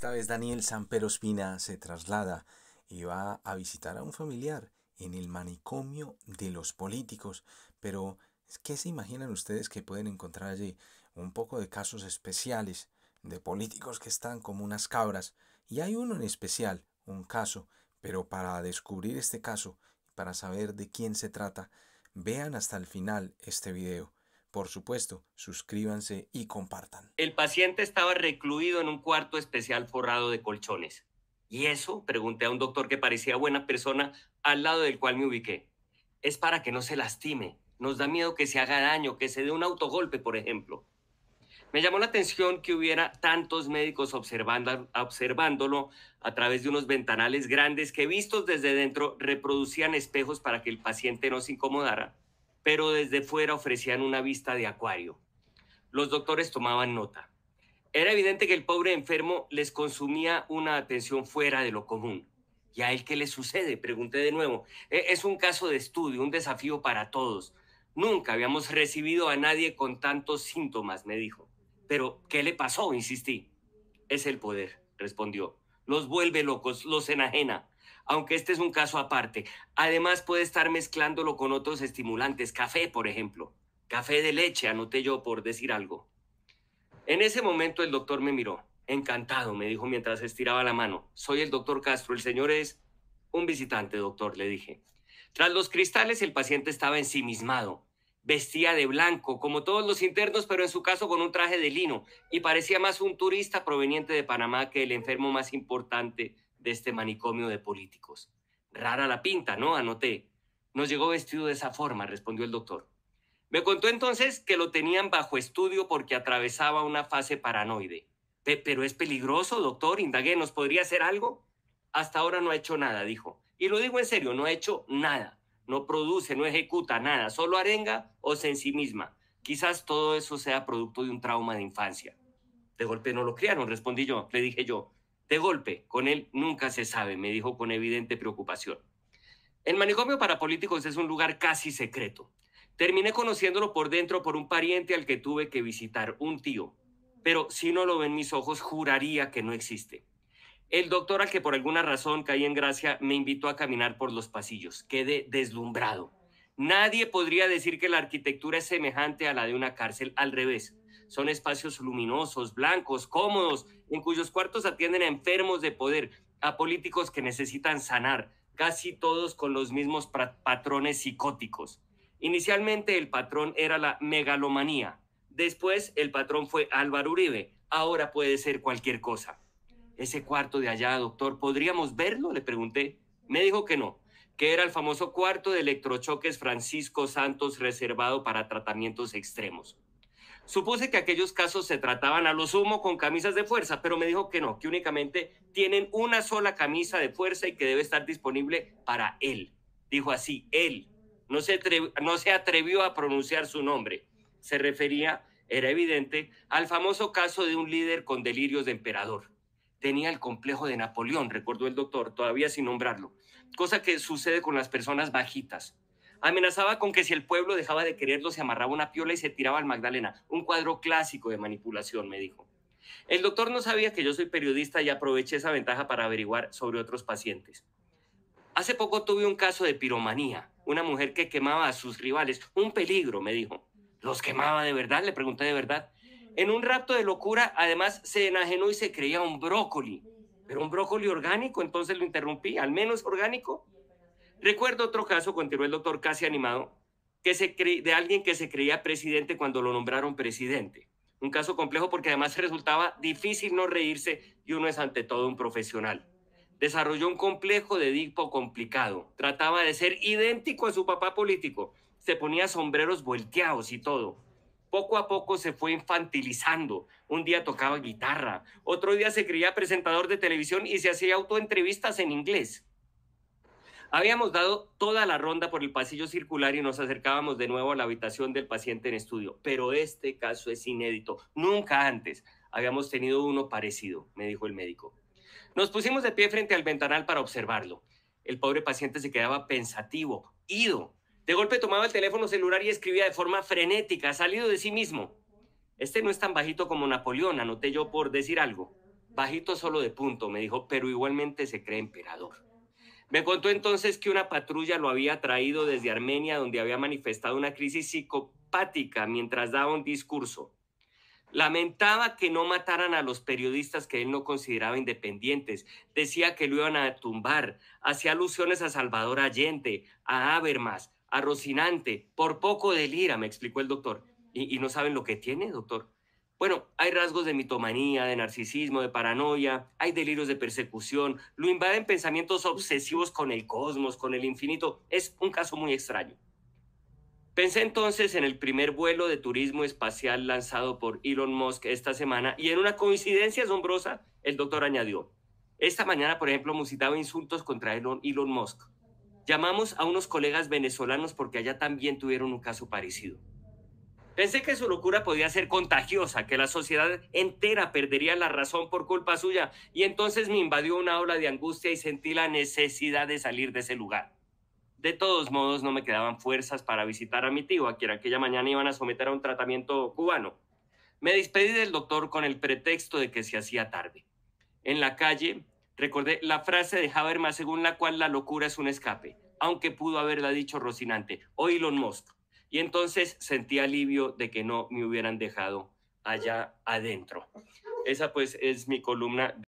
Esta vez Daniel Samper se traslada y va a visitar a un familiar en el manicomio de los políticos. Pero, ¿qué se imaginan ustedes que pueden encontrar allí? Un poco de casos especiales de políticos que están como unas cabras. Y hay uno en especial, un caso. Pero para descubrir este caso, para saber de quién se trata, vean hasta el final este video. Por supuesto, suscríbanse y compartan. El paciente estaba recluido en un cuarto especial forrado de colchones. ¿Y eso? Pregunté a un doctor que parecía buena persona, al lado del cual me ubiqué. Es para que no se lastime. Nos da miedo que se haga daño, que se dé un autogolpe, por ejemplo. Me llamó la atención que hubiera tantos médicos observándolo a través de unos ventanales grandes que vistos desde dentro reproducían espejos para que el paciente no se incomodara pero desde fuera ofrecían una vista de acuario. Los doctores tomaban nota. Era evidente que el pobre enfermo les consumía una atención fuera de lo común. ¿Y a él qué le sucede? Pregunté de nuevo. E, es un caso de estudio, un desafío para todos. Nunca habíamos recibido a nadie con tantos síntomas, me dijo. Pero, ¿qué le pasó? Insistí. Es el poder, respondió. Los vuelve locos, los enajena aunque este es un caso aparte. Además, puede estar mezclándolo con otros estimulantes, café, por ejemplo. Café de leche, anoté yo por decir algo. En ese momento el doctor me miró. Encantado, me dijo mientras estiraba la mano. Soy el doctor Castro, el señor es un visitante, doctor, le dije. Tras los cristales el paciente estaba ensimismado. Vestía de blanco, como todos los internos, pero en su caso con un traje de lino, y parecía más un turista proveniente de Panamá que el enfermo más importante de este manicomio de políticos. Rara la pinta, ¿no? Anoté. Nos llegó vestido de esa forma, respondió el doctor. Me contó entonces que lo tenían bajo estudio porque atravesaba una fase paranoide. pero es peligroso, doctor, indagué, ¿nos podría hacer algo? Hasta ahora no ha hecho nada, dijo. Y lo digo en serio, no ha hecho nada. No produce, no ejecuta nada, solo arenga o se en sí misma. Quizás todo eso sea producto de un trauma de infancia. De golpe no lo criaron, respondí yo, le dije yo. De golpe, con él nunca se sabe, me dijo con evidente preocupación. El manicomio para políticos es un lugar casi secreto. Terminé conociéndolo por dentro por un pariente al que tuve que visitar, un tío. Pero si no lo ven mis ojos, juraría que no existe. El doctor al que por alguna razón caí en gracia me invitó a caminar por los pasillos. Quedé deslumbrado. Nadie podría decir que la arquitectura es semejante a la de una cárcel, al revés son espacios luminosos, blancos, cómodos, en cuyos cuartos atienden a enfermos de poder, a políticos que necesitan sanar, casi todos con los mismos patrones psicóticos. Inicialmente el patrón era la megalomanía, después el patrón fue Álvaro Uribe, ahora puede ser cualquier cosa. Ese cuarto de allá, doctor, ¿podríamos verlo? Le pregunté. Me dijo que no, que era el famoso cuarto de electrochoques Francisco Santos reservado para tratamientos extremos. Supuse que aquellos casos se trataban a lo sumo con camisas de fuerza, pero me dijo que no, que únicamente tienen una sola camisa de fuerza y que debe estar disponible para él. Dijo así, él. No se, no se atrevió a pronunciar su nombre. Se refería, era evidente, al famoso caso de un líder con delirios de emperador. Tenía el complejo de Napoleón, recordó el doctor, todavía sin nombrarlo, cosa que sucede con las personas bajitas Amenazaba con que si el pueblo dejaba de quererlo, se amarraba una piola y se tiraba al Magdalena. Un cuadro clásico de manipulación, me dijo. El doctor no sabía que yo soy periodista y aproveché esa ventaja para averiguar sobre otros pacientes. Hace poco tuve un caso de piromanía, una mujer que quemaba a sus rivales. Un peligro, me dijo. ¿Los quemaba de verdad? Le pregunté de verdad. En un rapto de locura, además, se enajenó y se creía un brócoli. Pero un brócoli orgánico, entonces lo interrumpí, al menos orgánico. Recuerdo otro caso, continuó el doctor casi animado, que se de alguien que se creía presidente cuando lo nombraron presidente. Un caso complejo porque además resultaba difícil no reírse y uno es ante todo un profesional. Desarrolló un complejo de Edipo complicado. Trataba de ser idéntico a su papá político. Se ponía sombreros volteados y todo. Poco a poco se fue infantilizando. Un día tocaba guitarra, otro día se creía presentador de televisión y se hacía autoentrevistas en inglés Habíamos dado toda la ronda por el pasillo circular y nos acercábamos de nuevo a la habitación del paciente en estudio, pero este caso es inédito. Nunca antes habíamos tenido uno parecido, me dijo el médico. Nos pusimos de pie frente al ventanal para observarlo. El pobre paciente se quedaba pensativo, ido. De golpe tomaba el teléfono celular y escribía de forma frenética, salido de sí mismo. Este no es tan bajito como Napoleón, anoté yo por decir algo. Bajito solo de punto, me dijo, pero igualmente se cree emperador. Me contó entonces que una patrulla lo había traído desde Armenia, donde había manifestado una crisis psicopática mientras daba un discurso. Lamentaba que no mataran a los periodistas que él no consideraba independientes. Decía que lo iban a tumbar. Hacía alusiones a Salvador Allende, a Habermas, a Rocinante. Por poco delira, me explicó el doctor. y no saben lo que tiene, doctor? Bueno, hay rasgos de mitomanía, de narcisismo, de paranoia, hay delirios de persecución, lo invaden pensamientos obsesivos con el cosmos, con el infinito. Es un caso muy extraño. Pensé entonces en el primer vuelo de turismo espacial lanzado por Elon Musk esta semana y en una coincidencia asombrosa, el doctor añadió, esta mañana, por ejemplo, musitaba insultos contra Elon, Elon Musk. Llamamos a unos colegas venezolanos porque allá también tuvieron un caso parecido. Pensé que su locura podía ser contagiosa, que la sociedad entera perdería la razón por culpa suya, y entonces me invadió una ola de angustia y sentí la necesidad de salir de ese lugar. De todos modos, no me quedaban fuerzas para visitar a mi tío, a quien aquella mañana iban a someter a un tratamiento cubano. Me despedí del doctor con el pretexto de que se hacía tarde. En la calle, recordé la frase de Habermas según la cual la locura es un escape, aunque pudo haberla dicho Rocinante o Elon Musk. Y entonces sentí alivio de que no me hubieran dejado allá adentro. Esa pues es mi columna.